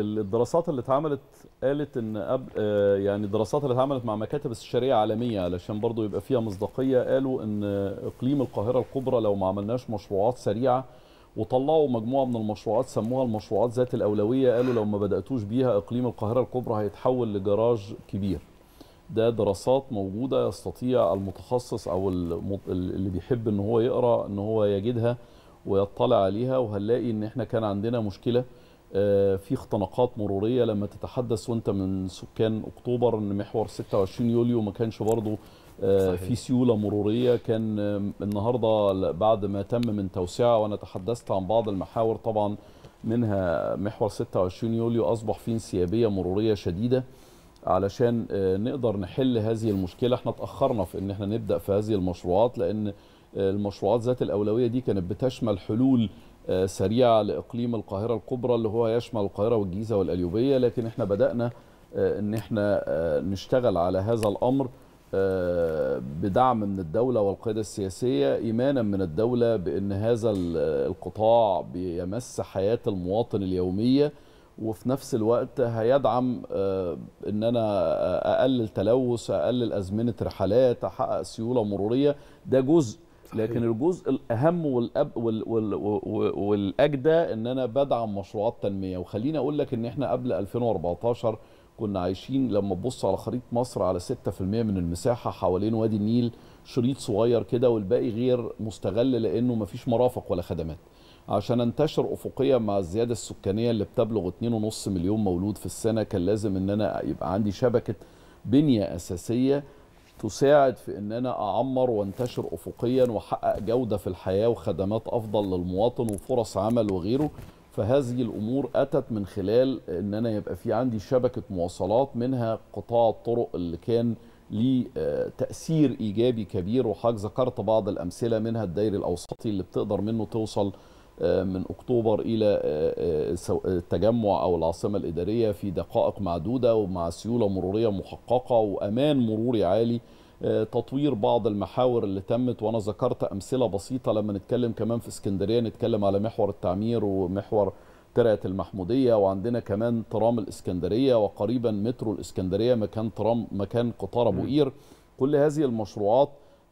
الدراسات اللي اتعملت قالت ان قبل آه، يعني الدراسات اللي اتعملت مع مكاتب استشاريه عالميه علشان برضو يبقى فيها مصداقيه قالوا ان اقليم القاهره الكبرى لو ما عملناش مشروعات سريعه وطلعوا مجموعه من المشروعات سموها المشروعات ذات الاولويه قالوا لو ما بداتوش بيها اقليم القاهره الكبرى هيتحول لجراج كبير ده دراسات موجوده يستطيع المتخصص او اللي بيحب ان هو يقرا ان هو يجدها ويطلع عليها وهنلاقي ان احنا كان عندنا مشكله آه، في اختناقات مروريه لما تتحدث وانت من سكان اكتوبر ان محور 26 يوليو ما كانش برضه آه، صحيح. في سيوله مروريه كان النهارده بعد ما تم من توسعه وانا تحدثت عن بعض المحاور طبعا منها محور 26 يوليو اصبح فيه انسيابيه مروريه شديده علشان آه، نقدر نحل هذه المشكله احنا اتاخرنا في ان احنا نبدا في هذه المشروعات لان المشروعات ذات الاولويه دي كانت بتشمل حلول آه، سريعه لاقليم القاهره الكبرى اللي هو يشمل القاهره والجيزه والأليوبية لكن احنا بدانا آه، ان احنا آه، نشتغل على هذا الامر بدعم من الدوله والقياده السياسيه ايمانا من الدوله بان هذا القطاع بيمس حياه المواطن اليوميه وفي نفس الوقت هيدعم ان انا اقلل تلوث اقلل ازمنه رحلات احقق سيوله مروريه ده جزء لكن الجزء الاهم والأب وال وال والاجدى ان انا بدعم مشروعات تنميه وخليني اقول لك ان احنا قبل 2014 كنا عايشين لما تبص على خريطه مصر على 6% من المساحه حوالين وادي النيل شريط صغير كده والباقي غير مستغل لانه مفيش مرافق ولا خدمات عشان انتشر افقيا مع الزياده السكانيه اللي بتبلغ 2.5 مليون مولود في السنه كان لازم ان انا يبقى عندي شبكه بنيه اساسيه تساعد في ان انا اعمر وانتشر افقيا واحقق جوده في الحياه وخدمات افضل للمواطن وفرص عمل وغيره فهذه الامور اتت من خلال ان انا يبقى في عندي شبكه مواصلات منها قطاع الطرق اللي كان ليه آه، تاثير ايجابي كبير وحضرتك ذكرت بعض الامثله منها الدائري الاوسطي اللي بتقدر منه توصل آه، من اكتوبر الى آه، آه، التجمع او العاصمه الاداريه في دقائق معدوده ومع سيوله مروريه محققه وامان مروري عالي تطوير بعض المحاور اللي تمت وانا ذكرت امثله بسيطه لما نتكلم كمان في اسكندريه نتكلم على محور التعمير ومحور ترعه المحموديه وعندنا كمان ترام الاسكندريه وقريبا مترو الاسكندريه مكان ترام مكان قطار ابو قير كل هذه المشروعات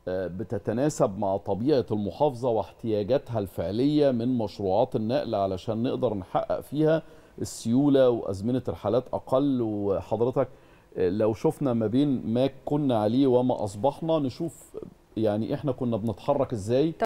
بتتناسب مع طبيعة المحافظة واحتياجاتها الفعلية من مشروعات النقل علشان نقدر نحقق فيها السيولة وأزمنة الحالات أقل وحضرتك لو شفنا ما بين ما كنا عليه وما أصبحنا نشوف يعني إحنا كنا بنتحرك إزاي